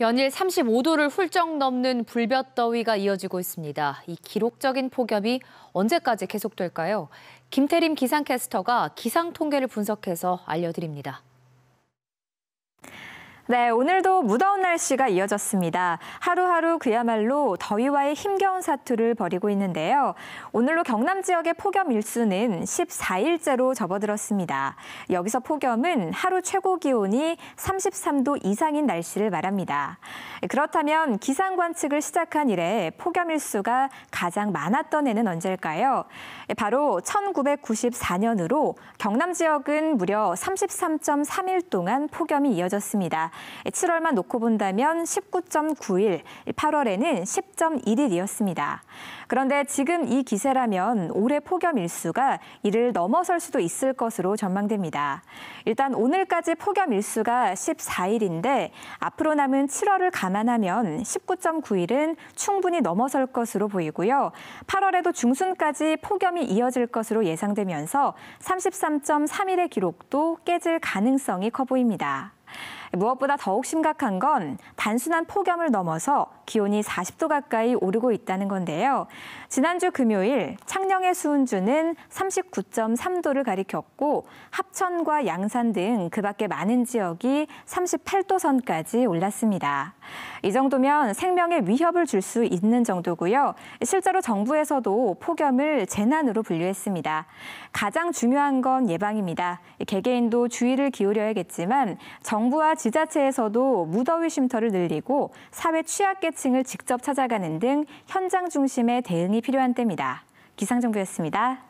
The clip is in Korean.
연일 35도를 훌쩍 넘는 불볕더위가 이어지고 있습니다. 이 기록적인 폭염이 언제까지 계속될까요? 김태림 기상캐스터가 기상 통계를 분석해서 알려드립니다. 네, 오늘도 무더운 날씨가 이어졌습니다. 하루하루 그야말로 더위와의 힘겨운 사투를 벌이고 있는데요. 오늘로 경남 지역의 폭염 일수는 14일째로 접어들었습니다. 여기서 폭염은 하루 최고 기온이 33도 이상인 날씨를 말합니다. 그렇다면 기상 관측을 시작한 이래 폭염 일수가 가장 많았던 해는 언제일까요? 바로 1994년으로 경남 지역은 무려 33.3일 동안 폭염이 이어졌습니다. 7월만 놓고 본다면 19.9일, 8월에는 10.1일이었습니다. 그런데 지금 이 기세라면 올해 폭염 일수가 이를 넘어설 수도 있을 것으로 전망됩니다. 일단 오늘까지 폭염 일수가 14일인데 앞으로 남은 7월을 감안하면 19.9일은 충분히 넘어설 것으로 보이고요. 8월에도 중순까지 폭염이 이어질 것으로 예상되면서 33.3일의 기록도 깨질 가능성이 커 보입니다. 무엇보다 더욱 심각한 건 단순한 폭염을 넘어서 기온이 40도 가까이 오르고 있다는 건데요. 지난주 금요일 창녕의 수은주는 39.3도를 가리켰고 합천과 양산 등 그밖에 많은 지역이 38도 선까지 올랐습니다. 이 정도면 생명에 위협을 줄 수 있는 정도고요. 실제로 정부에서도 폭염을 재난으로 분류했습니다. 가장 중요한 건 예방입니다. 개개인도 주의를 기울여야겠지만 정부와 지자체에서도 무더위 쉼터를 늘리고 사회 취약계층을 직접 찾아가는 등 현장 중심의 대응이 필요한 때입니다. 기상정보였습니다.